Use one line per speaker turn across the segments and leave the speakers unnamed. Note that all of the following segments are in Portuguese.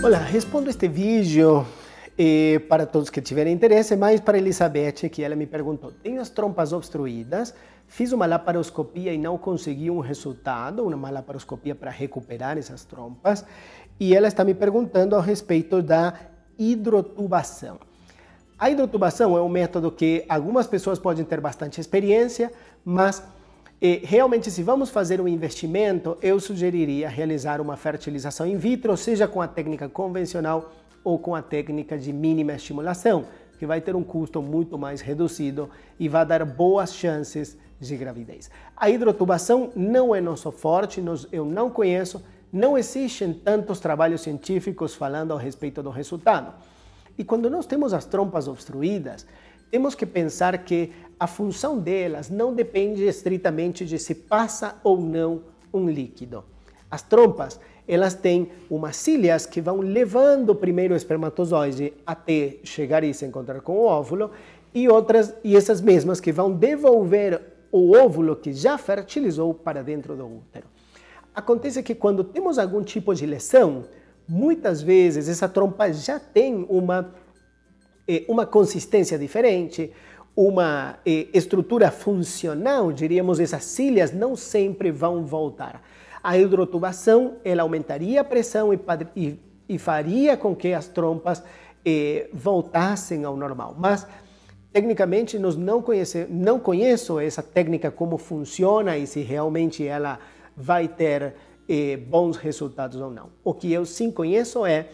Olá, respondo este vídeo eh, para todos que tiverem interesse, mas para Elizabeth, que ela me perguntou: tenho as trompas obstruídas, fiz uma laparoscopia e não consegui um resultado, uma laparoscopia para recuperar essas trompas, e ela está me perguntando a respeito da hidrotubação. A hidrotubação é um método que algumas pessoas podem ter bastante experiência, mas e realmente, se vamos fazer um investimento, eu sugeriria realizar uma fertilização in vitro, seja com a técnica convencional ou com a técnica de mínima estimulação, que vai ter um custo muito mais reduzido e vai dar boas chances de gravidez. A hidrotubação não é nosso forte, eu não conheço, não existem tantos trabalhos científicos falando a respeito do resultado. E quando nós temos as trompas obstruídas, temos que pensar que a função delas não depende estritamente de se passa ou não um líquido. As trompas, elas têm umas cílias que vão levando primeiro o espermatozoide até chegar e se encontrar com o óvulo e outras e essas mesmas que vão devolver o óvulo que já fertilizou para dentro do útero. Acontece que quando temos algum tipo de lesão, muitas vezes essa trompa já tem uma é, uma consistência diferente, uma é, estrutura funcional, diríamos, essas cílias não sempre vão voltar. A hidrotubação ela aumentaria a pressão e, e, e faria com que as trompas eh, voltassem ao normal. Mas, tecnicamente, nós não, conhece, não conheço essa técnica, como funciona e se realmente ela vai ter eh, bons resultados ou não. O que eu sim conheço é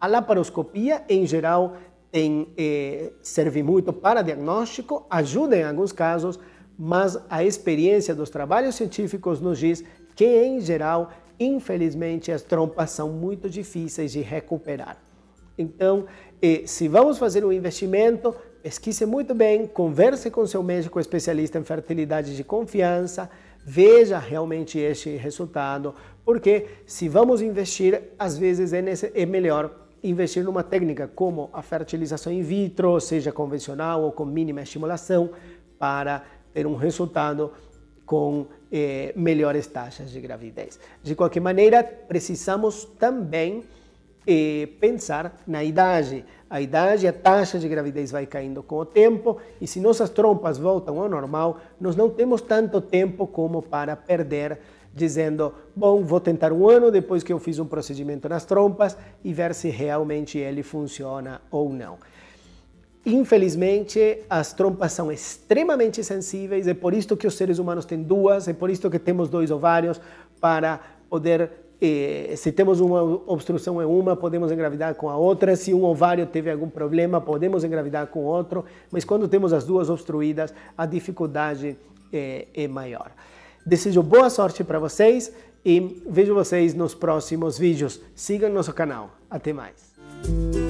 a laparoscopia, em geral, em eh, muito para diagnóstico, ajuda em alguns casos, mas a experiência dos trabalhos científicos nos diz que, em geral, infelizmente, as trompas são muito difíceis de recuperar. Então, eh, se vamos fazer um investimento, pesquise muito bem, converse com seu médico especialista em fertilidade de confiança, veja realmente este resultado, porque se vamos investir, às vezes é, nesse, é melhor investir numa técnica como a fertilização in vitro, seja convencional ou com mínima estimulação, para ter um resultado com eh, melhores taxas de gravidez. De qualquer maneira, precisamos também eh, pensar na idade. A idade, a taxa de gravidez vai caindo com o tempo e se nossas trompas voltam ao normal, nós não temos tanto tempo como para perder dizendo: bom, vou tentar um ano depois que eu fiz um procedimento nas trompas e ver se realmente ele funciona ou não. Infelizmente, as trompas são extremamente sensíveis, é por isso que os seres humanos têm duas, é por isso que temos dois ovários para poder eh, se temos uma obstrução em uma, podemos engravidar com a outra. Se um ovário teve algum problema, podemos engravidar com outro. Mas quando temos as duas obstruídas, a dificuldade eh, é maior. Desejo boa sorte para vocês e vejo vocês nos próximos vídeos. Sigam nosso canal. Até mais.